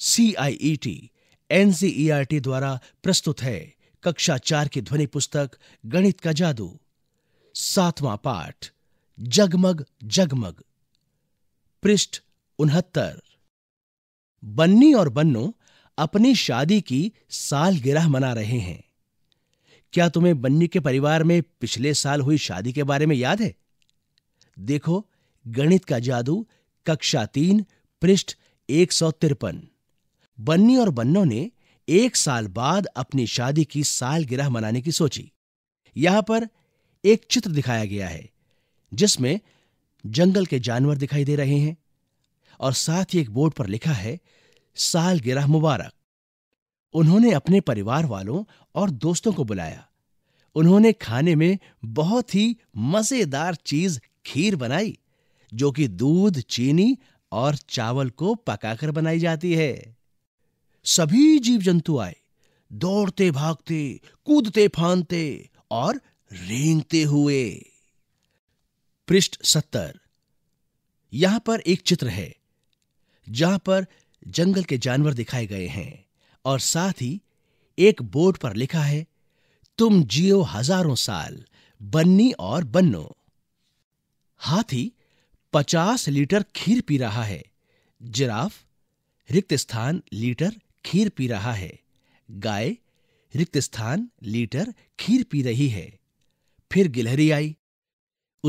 CIET NCERT e e द्वारा प्रस्तुत है कक्षा चार की ध्वनि पुस्तक गणित का जादू सातवां पाठ जगमग जगमग पृष्ठ उनहत्तर बन्नी और बन्नो अपनी शादी की सालगिरह मना रहे हैं क्या तुम्हें बन्नी के परिवार में पिछले साल हुई शादी के बारे में याद है देखो गणित का जादू कक्षा तीन पृष्ठ एक सौ तिरपन बन्नी और बन्नो ने एक साल बाद अपनी शादी की सालगिरह मनाने की सोची यहां पर एक चित्र दिखाया गया है जिसमें जंगल के जानवर दिखाई दे रहे हैं और साथ ही एक बोर्ड पर लिखा है सालगिरह मुबारक उन्होंने अपने परिवार वालों और दोस्तों को बुलाया उन्होंने खाने में बहुत ही मजेदार चीज खीर बनाई जो कि दूध चीनी और चावल को पकाकर बनाई जाती है सभी जीव जंतु आए दौड़ते भागते कूदते फानते और रेंगते हुए पृष्ठ सत्तर यहां पर एक चित्र है जहां पर जंगल के जानवर दिखाए गए हैं और साथ ही एक बोर्ड पर लिखा है तुम जियो हजारों साल बन्नी और बन्नो हाथी पचास लीटर खीर पी रहा है जिराफ रिक्त स्थान लीटर खीर पी रहा है गाय रिक्त स्थान लीटर खीर पी रही है फिर गिलहरी आई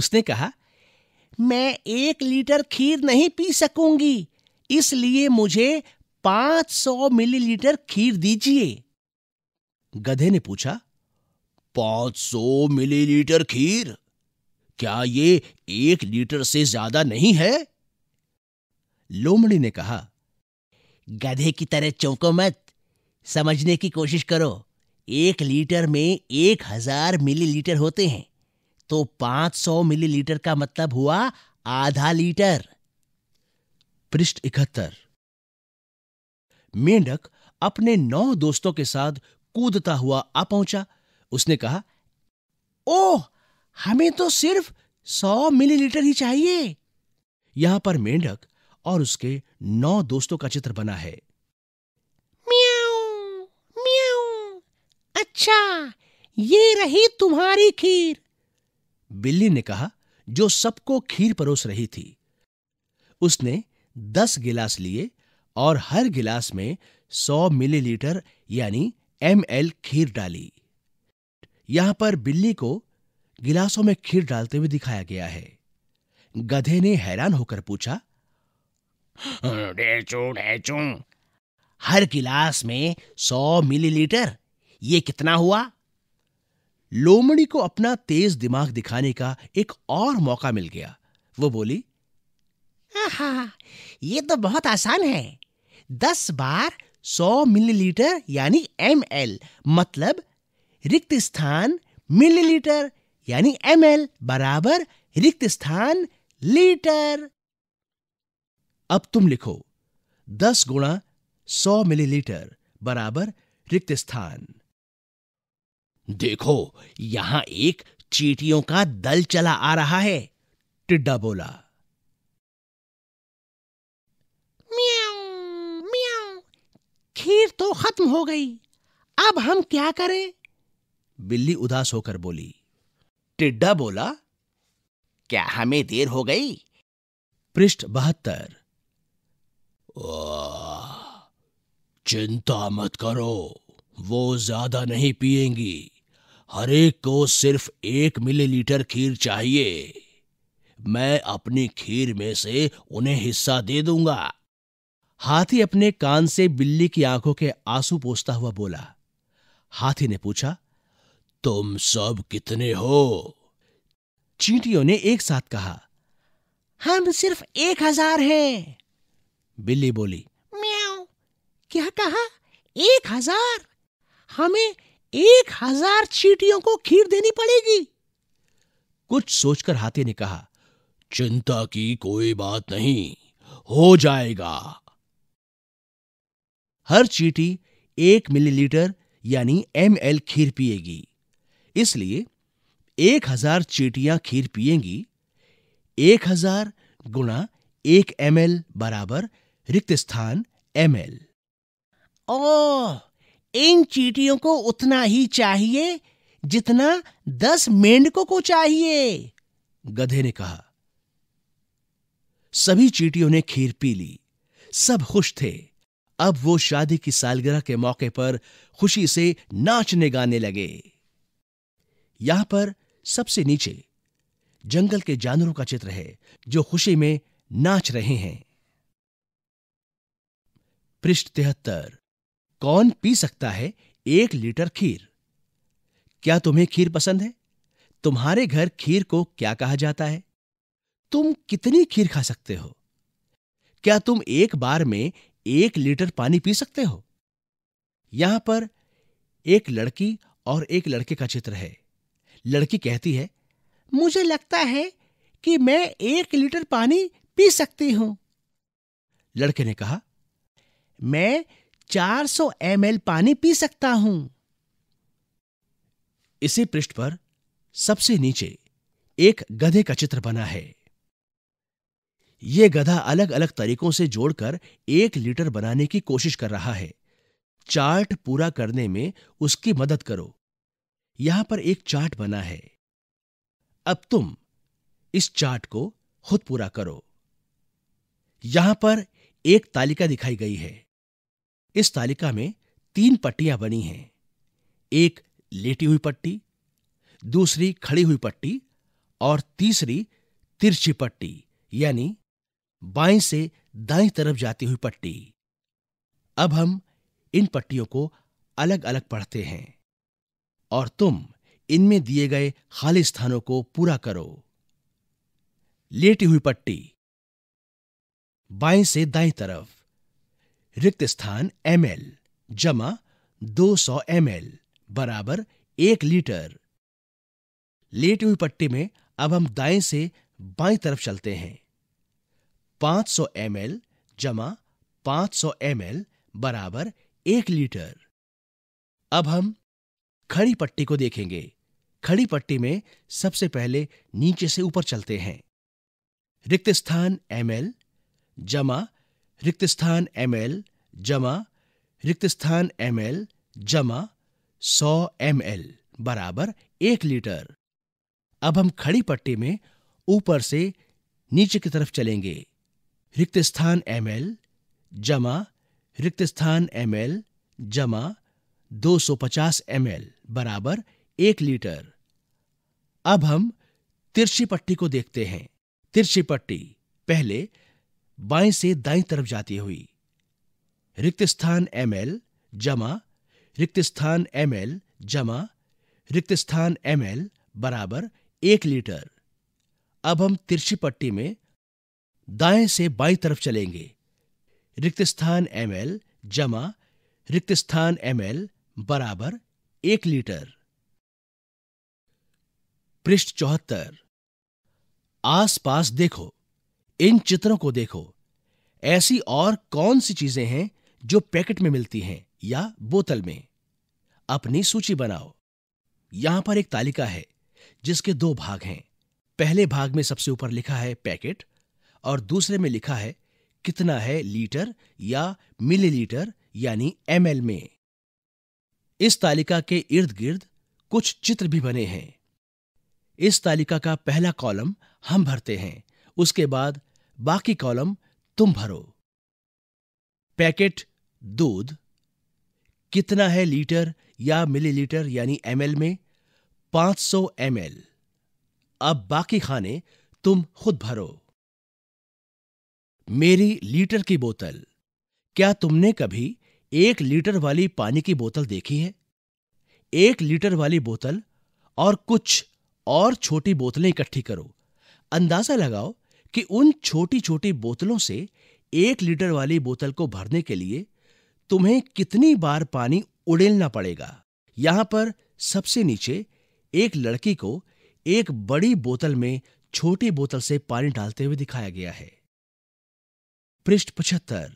उसने कहा मैं एक लीटर खीर नहीं पी सकूंगी इसलिए मुझे 500 मिलीलीटर खीर दीजिए गधे ने पूछा 500 मिलीलीटर खीर क्या ये एक लीटर से ज्यादा नहीं है लोमड़ी ने कहा गधे की तरह चौंको मत समझने की कोशिश करो एक लीटर में एक हजार मिलीलीटर होते हैं तो पांच सौ मिलीलीटर का मतलब हुआ आधा लीटर पृष्ठ इकहत्तर मेंढक अपने नौ दोस्तों के साथ कूदता हुआ आ पहुंचा उसने कहा ओह हमें तो सिर्फ सौ मिलीलीटर ही चाहिए यहां पर मेंढक और उसके नौ दोस्तों का चित्र बना है म्याऊ म्याऊ अच्छा ये रही तुम्हारी खीर बिल्ली ने कहा जो सबको खीर परोस रही थी उसने दस गिलास लिए और हर गिलास में सौ मिलीलीटर यानी एम एल खीर डाली यहां पर बिल्ली को गिलासों में खीर डालते हुए दिखाया गया है गधे ने हैरान होकर पूछा डेचू डेचू हर गिलास में सौ मिलीलीटर ये कितना हुआ लोमड़ी को अपना तेज दिमाग दिखाने का एक और मौका मिल गया वो बोली ये तो बहुत आसान है दस बार सौ मिलीलीटर यानी एम एल मतलब रिक्त स्थान मिलीलीटर यानी एम एल बराबर रिक्त स्थान लीटर अब तुम लिखो दस गुणा सौ मिलीलीटर बराबर रिक्त स्थान देखो यहां एक चीटियों का दल चला आ रहा है टिड्डा बोला म्याँ, म्याँ, खीर तो खत्म हो गई अब हम क्या करें बिल्ली उदास होकर बोली टिड्डा बोला क्या हमें देर हो गई पृष्ठ बहत्तर चिंता मत करो वो ज्यादा नहीं पिएंगी हर एक को सिर्फ एक मिलीलीटर खीर चाहिए मैं अपनी खीर में से उन्हें हिस्सा दे दूंगा हाथी अपने कान से बिल्ली की आंखों के आंसू पोसता हुआ बोला हाथी ने पूछा तुम सब कितने हो चींटियों ने एक साथ कहा हम सिर्फ एक हजार हैं बिल्ली बोली म्याओ क्या कहा एक हजार हमें एक हजार चीटियों को खीर देनी पड़ेगी कुछ सोचकर हाथी ने कहा चिंता की कोई बात नहीं हो जाएगा हर चीटी एक मिलीलीटर यानी एम एल खीर पिएगी इसलिए एक हजार चीटियां खीर पिएंगी एक हजार गुणा एक एम एल बराबर रिक्त स्थान एम एल ओ इन चीटियों को उतना ही चाहिए जितना दस मेंढकों को चाहिए गधे ने कहा सभी चीटियों ने खीर पी ली सब खुश थे अब वो शादी की सालगिरह के मौके पर खुशी से नाचने गाने लगे यहां पर सबसे नीचे जंगल के जानवरों का चित्र है जो खुशी में नाच रहे हैं पृष्ठ तिहत्तर कौन पी सकता है एक लीटर खीर क्या तुम्हें खीर पसंद है तुम्हारे घर खीर को क्या कहा जाता है तुम कितनी खीर खा सकते हो क्या तुम एक बार में एक लीटर पानी पी सकते हो यहां पर एक लड़की और एक लड़के का चित्र है लड़की कहती है मुझे लगता है कि मैं एक लीटर पानी पी सकती हूं लड़के ने कहा मैं 400 एमएल पानी पी सकता हूं इसी पृष्ठ पर सबसे नीचे एक गधे का चित्र बना है यह गधा अलग अलग तरीकों से जोड़कर एक लीटर बनाने की कोशिश कर रहा है चार्ट पूरा करने में उसकी मदद करो यहां पर एक चार्ट बना है अब तुम इस चार्ट को खुद पूरा करो यहां पर एक तालिका दिखाई गई है इस तालिका में तीन पट्टियां बनी हैं एक लेटी हुई पट्टी दूसरी खड़ी हुई पट्टी और तीसरी तिरछी पट्टी यानी बाएं से दाएं तरफ जाती हुई पट्टी अब हम इन पट्टियों को अलग अलग पढ़ते हैं और तुम इनमें दिए गए खाली स्थानों को पूरा करो लेटी हुई पट्टी बाएं से दाएं तरफ रिक्त स्थान एम जमा 200 एल बराबर एक लीटर लेटी हुई पट्टी में अब हम दाएं से बाई तरफ चलते हैं 500 सौ एम एल जमा पांच सौ एम एल बराबर एक लीटर अब हम खड़ी पट्टी को देखेंगे खड़ी पट्टी में सबसे पहले नीचे से ऊपर चलते हैं रिक्त स्थान एम एल जमा रिक्त स्थान एम एल जमा रिक्त स्थान एम एल जमा सौ एम एल बराबर एक लीटर अब हम खड़ी पट्टी में ऊपर से नीचे की तरफ चलेंगे रिक्त स्थान एम एल जमा रिक्त स्थान एम एल जमा 250 एल बराबर एक लीटर अब हम तिरछी पट्टी को देखते हैं तिरछी पट्टी पहले बाएं से दाएं तरफ जाती हुई रिक्त स्थान एम एल जमा रिक्त स्थान एम एल जमा रिक्त स्थान एम एल बराबर एक लीटर अब हम तिरछी पट्टी में दाएं से बाई तरफ चलेंगे रिक्त स्थान एम एल जमा रिक्त स्थान एम एल बराबर एक लीटर पृष्ठ चौहत्तर आसपास देखो इन चित्रों को देखो ऐसी और कौन सी चीजें हैं जो पैकेट में मिलती हैं या बोतल में अपनी सूची बनाओ यहां पर एक तालिका है जिसके दो भाग हैं पहले भाग में सबसे ऊपर लिखा है पैकेट और दूसरे में लिखा है कितना है लीटर या मिलीलीटर यानी एमएल में इस तालिका के इर्द गिर्द कुछ चित्र भी बने हैं इस तालिका का पहला कॉलम हम भरते हैं उसके बाद बाकी कॉलम तुम भरो पैकेट दूध कितना है लीटर या मिलीलीटर यानी एमएल में 500 सौ अब बाकी खाने तुम खुद भरो मेरी लीटर की बोतल क्या तुमने कभी एक लीटर वाली पानी की बोतल देखी है एक लीटर वाली बोतल और कुछ और छोटी बोतलें इकट्ठी करो अंदाजा लगाओ कि उन छोटी छोटी बोतलों से एक लीटर वाली बोतल को भरने के लिए तुम्हें कितनी बार पानी उड़ेलना पड़ेगा यहां पर सबसे नीचे एक लड़की को एक बड़ी बोतल में छोटी बोतल से पानी डालते हुए दिखाया गया है पृष्ठ पचहत्तर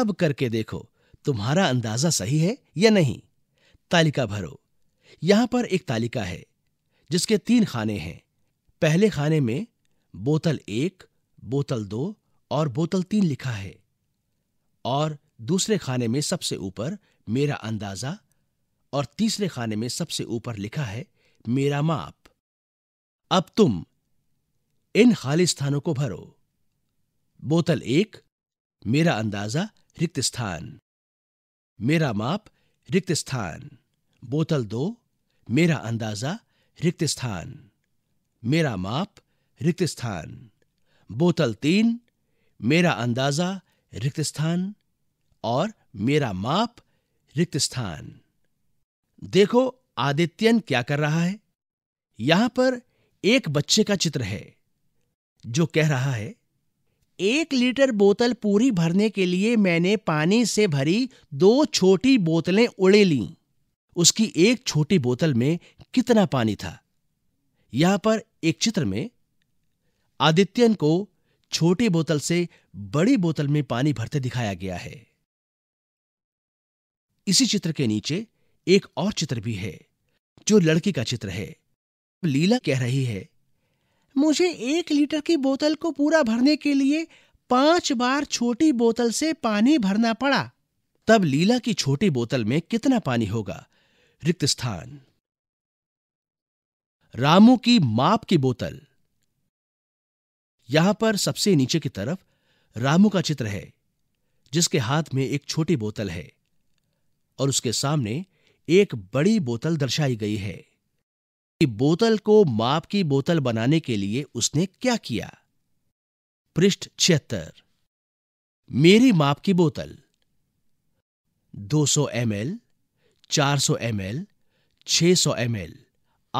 अब करके देखो तुम्हारा अंदाजा सही है या नहीं तालिका भरो यहां पर एक तालिका है जिसके तीन खाने हैं पहले खाने में बोतल एक बोतल दो और बोतल तीन लिखा है और दूसरे खाने में सबसे ऊपर मेरा अंदाजा और तीसरे खाने में सबसे ऊपर लिखा है मेरा माप अब तुम इन खाली स्थानों को भरो बोतल एक मेरा अंदाजा रिक्त स्थान मेरा माप रिक्त स्थान बोतल दो मेरा अंदाजा रिक्त स्थान मेरा माप रिक्त स्थान बोतल तीन मेरा अंदाजा रिक्त स्थान और मेरा माप रिक्त स्थान देखो आदित्यन क्या कर रहा है यहां पर एक बच्चे का चित्र है जो कह रहा है एक लीटर बोतल पूरी भरने के लिए मैंने पानी से भरी दो छोटी बोतलें उड़े ली उसकी एक छोटी बोतल में कितना पानी था यहां पर एक चित्र में आदित्यन को छोटी बोतल से बड़ी बोतल में पानी भरते दिखाया गया है इसी चित्र के नीचे एक और चित्र भी है जो लड़की का चित्र है लीला कह रही है मुझे एक लीटर की बोतल को पूरा भरने के लिए पांच बार छोटी बोतल से पानी भरना पड़ा तब लीला की छोटी बोतल में कितना पानी होगा रिक्त स्थान रामू की माप की बोतल यहां पर सबसे नीचे की तरफ रामू का चित्र है जिसके हाथ में एक छोटी बोतल है और उसके सामने एक बड़ी बोतल दर्शाई गई है बोतल को माप की बोतल बनाने के लिए उसने क्या किया पृष्ठ छिहत्तर मेरी माप की बोतल 200 सौ एम एल चार सौ एम एल छह सौ एम एल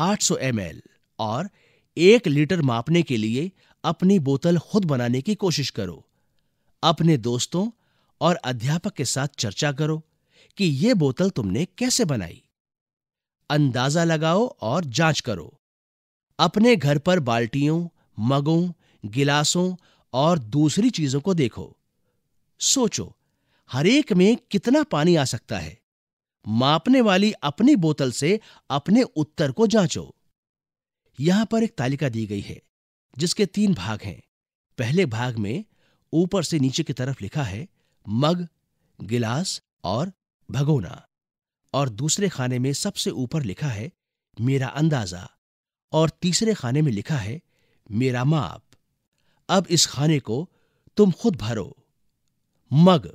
आठ सौ एम एल और एक लीटर मापने के लिए अपनी बोतल खुद बनाने की कोशिश करो अपने दोस्तों और अध्यापक के साथ चर्चा करो कि यह बोतल तुमने कैसे बनाई अंदाजा लगाओ और जांच करो अपने घर पर बाल्टियों मगों गिलासों और दूसरी चीजों को देखो सोचो हरेक में कितना पानी आ सकता है मापने वाली अपनी बोतल से अपने उत्तर को जांचो यहां पर एक तालिका दी गई है जिसके तीन भाग हैं पहले भाग में ऊपर से नीचे की तरफ लिखा है मग गिलास और भगोना और दूसरे खाने में सबसे ऊपर लिखा है मेरा अंदाजा और तीसरे खाने में लिखा है मेरा माप अब इस खाने को तुम खुद भरो मग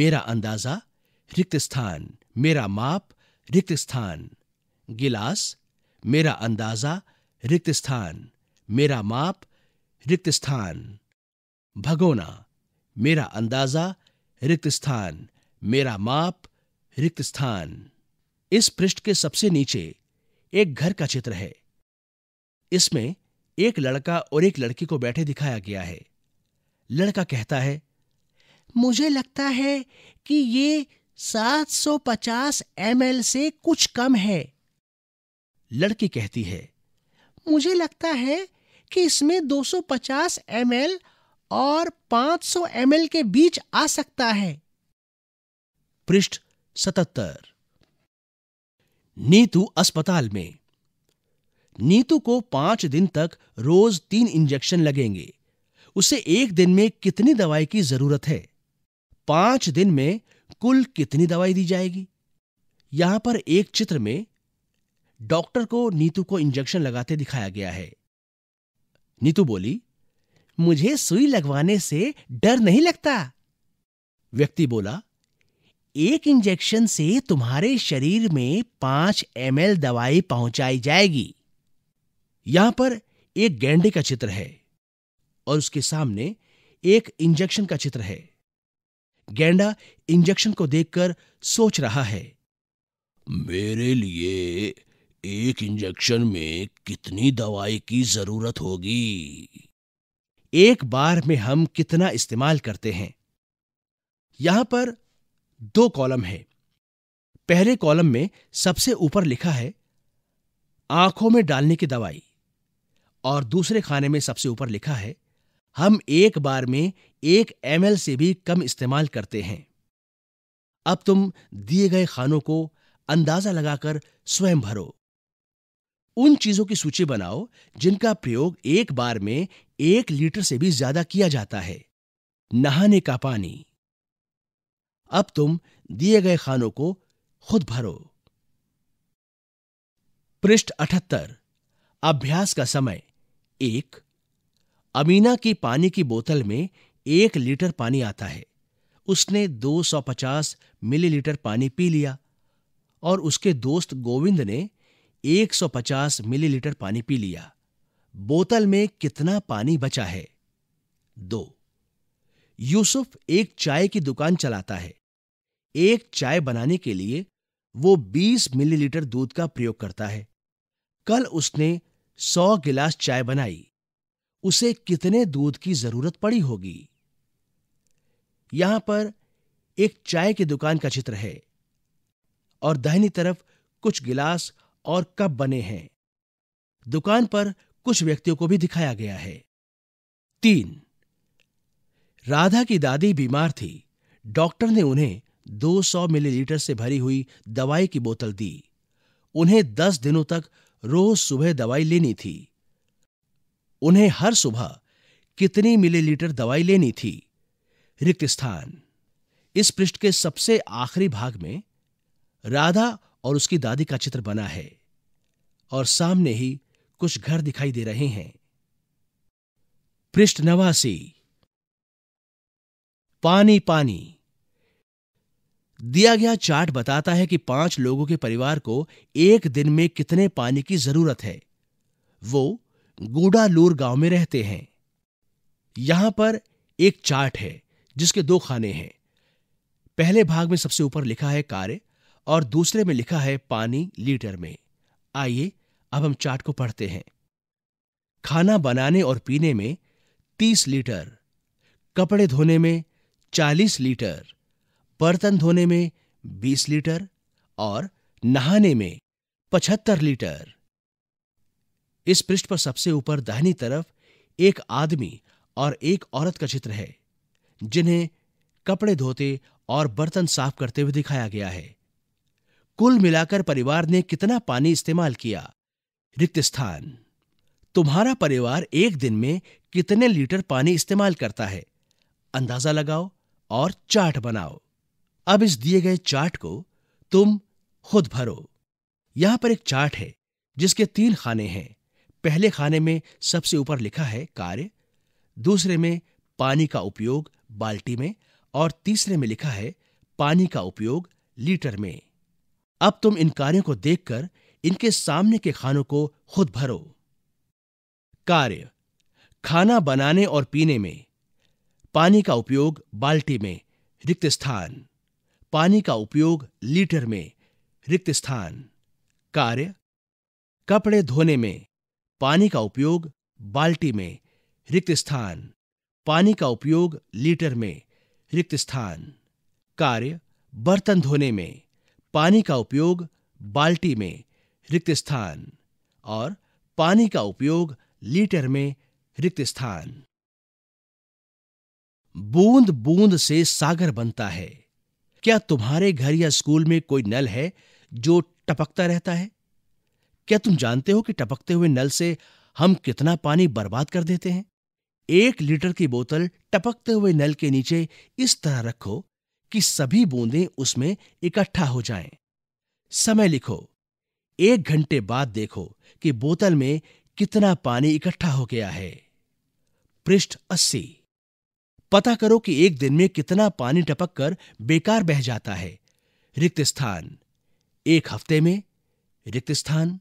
मेरा अंदाजा रिक्त स्थान मेरा माप रिक्त स्थान गिलास मेरा अंदाजा रिक्त स्थान मेरा माप रिक्त स्थान भगोना मेरा अंदाजा रिक्त स्थान मेरा माप रिक्त स्थान इस पृष्ठ के सबसे नीचे एक घर का चित्र है इसमें एक लड़का और एक लड़की को बैठे दिखाया गया है लड़का कहता है मुझे लगता है कि ये 750 एमएल से कुछ कम है लड़की कहती है मुझे लगता है कि इसमें 250 एम और 500 एम के बीच आ सकता है पृष्ठ सतहत्तर नीतू अस्पताल में नीतू को पांच दिन तक रोज तीन इंजेक्शन लगेंगे उसे एक दिन में कितनी दवाई की जरूरत है पांच दिन में कुल कितनी दवाई दी जाएगी यहां पर एक चित्र में डॉक्टर को नीतू को इंजेक्शन लगाते दिखाया गया है नीतू बोली मुझे सुई लगवाने से डर नहीं लगता व्यक्ति बोला एक इंजेक्शन से तुम्हारे शरीर में पांच एम दवाई पहुंचाई जाएगी यहां पर एक गेंडे का चित्र है और उसके सामने एक इंजेक्शन का चित्र है गेंडा इंजेक्शन को देखकर सोच रहा है मेरे लिए एक इंजेक्शन में कितनी दवाई की जरूरत होगी एक बार में हम कितना इस्तेमाल करते हैं यहां पर दो कॉलम है पहले कॉलम में सबसे ऊपर लिखा है आंखों में डालने की दवाई और दूसरे खाने में सबसे ऊपर लिखा है हम एक बार में एक एम से भी कम इस्तेमाल करते हैं अब तुम दिए गए खानों को अंदाजा लगाकर स्वयं भरो उन चीजों की सूची बनाओ जिनका प्रयोग एक बार में एक लीटर से भी ज्यादा किया जाता है नहाने का पानी अब तुम दिए गए खानों को खुद भरो पृष्ठ अठहत्तर अभ्यास का समय एक अमीना की पानी की बोतल में एक लीटर पानी आता है उसने 250 मिलीलीटर पानी पी लिया और उसके दोस्त गोविंद ने 150 मिलीलीटर पानी पी लिया बोतल में कितना पानी बचा है दो यूसुफ एक चाय की दुकान चलाता है एक चाय बनाने के लिए वो 20 मिलीलीटर दूध का प्रयोग करता है कल उसने 100 गिलास चाय बनाई उसे कितने दूध की जरूरत पड़ी होगी यहां पर एक चाय की दुकान का चित्र है और दाहिनी तरफ कुछ गिलास और कब बने हैं दुकान पर कुछ व्यक्तियों को भी दिखाया गया है तीन राधा की दादी बीमार थी डॉक्टर ने उन्हें 200 मिलीलीटर से भरी हुई दवाई की बोतल दी उन्हें 10 दिनों तक रोज सुबह दवाई लेनी थी उन्हें हर सुबह कितनी मिलीलीटर दवाई लेनी थी रिक्त स्थान इस पृष्ठ के सबसे आखिरी भाग में राधा और उसकी दादी का चित्र बना है और सामने ही कुछ घर दिखाई दे रहे हैं पृष्ठ नवासी पानी पानी दिया गया चार्ट बताता है कि पांच लोगों के परिवार को एक दिन में कितने पानी की जरूरत है वो गुडालूर गांव में रहते हैं यहां पर एक चार्ट है जिसके दो खाने हैं पहले भाग में सबसे ऊपर लिखा है कार्य और दूसरे में लिखा है पानी लीटर में आइए अब हम चार्ट को पढ़ते हैं खाना बनाने और पीने में 30 लीटर कपड़े धोने में 40 लीटर बर्तन धोने में 20 लीटर और नहाने में 75 लीटर इस पृष्ठ पर सबसे ऊपर दाहिनी तरफ एक आदमी और एक औरत का चित्र है जिन्हें कपड़े धोते और बर्तन साफ करते हुए दिखाया गया है कुल मिलाकर परिवार ने कितना पानी इस्तेमाल किया रिक्त स्थान तुम्हारा परिवार एक दिन में कितने लीटर पानी इस्तेमाल करता है अंदाजा लगाओ और चार्ट बनाओ अब इस दिए गए चार्ट को तुम खुद भरो यहां पर एक चार्ट है जिसके तीन खाने हैं पहले खाने में सबसे ऊपर लिखा है कार्य दूसरे में पानी का उपयोग बाल्टी में और तीसरे में लिखा है पानी का उपयोग लीटर में अब तुम इन कार्यों को देखकर इनके सामने के खानों को खुद भरो कार्य खाना बनाने और पीने में पानी का उपयोग बाल्टी में रिक्त स्थान पानी का उपयोग लीटर में रिक्त स्थान कार्य कपड़े धोने में पानी का उपयोग बाल्टी में रिक्त स्थान पानी का उपयोग लीटर में रिक्त स्थान कार्य बर्तन धोने में पानी का उपयोग बाल्टी में रिक्त स्थान और पानी का उपयोग लीटर में रिक्त स्थान बूंद बूंद से सागर बनता है क्या तुम्हारे घर या स्कूल में कोई नल है जो टपकता रहता है क्या तुम जानते हो कि टपकते हुए नल से हम कितना पानी बर्बाद कर देते हैं एक लीटर की बोतल टपकते हुए नल के नीचे इस तरह रखो कि सभी बूंदें उसमें इकट्ठा हो जाएं। समय लिखो एक घंटे बाद देखो कि बोतल में कितना पानी इकट्ठा हो गया है पृष्ठ अस्सी पता करो कि एक दिन में कितना पानी टपक कर बेकार बह जाता है रिक्त स्थान एक हफ्ते में रिक्त स्थान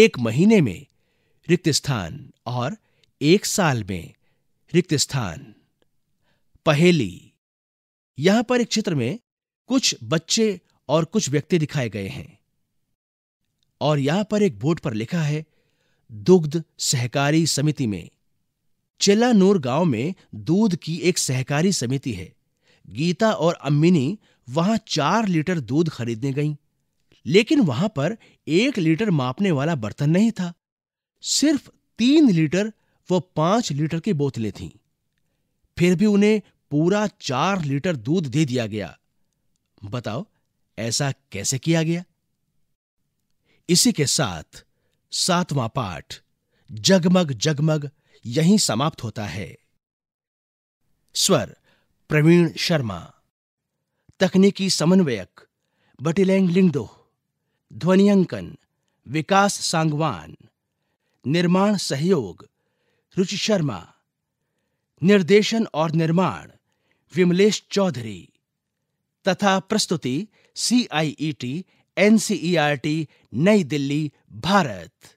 एक महीने में रिक्त स्थान और एक साल में रिक्त स्थान पहेली यहां पर एक चित्र में कुछ बच्चे और कुछ व्यक्ति दिखाए गए हैं और यहां पर एक बोर्ड पर लिखा है दुग्ध सहकारी समिति में चेलानूर गांव में दूध की एक सहकारी समिति है गीता और अम्मिनी वहां चार लीटर दूध खरीदने गई लेकिन वहां पर एक लीटर मापने वाला बर्तन नहीं था सिर्फ तीन लीटर व पांच लीटर की बोतलें थीं। फिर भी उन्हें पूरा चार लीटर दूध दे दिया गया बताओ ऐसा कैसे किया गया इसी के साथ सातवां पाठ जगमग जगमग यहीं समाप्त होता है स्वर प्रवीण शर्मा तकनीकी समन्वयक बटिलैंग लिंगडो ध्वनियांकन विकास सांगवान निर्माण सहयोग रुचि शर्मा निर्देशन और निर्माण विमलेश चौधरी तथा प्रस्तुति सी आई ई टी टी नई दिल्ली भारत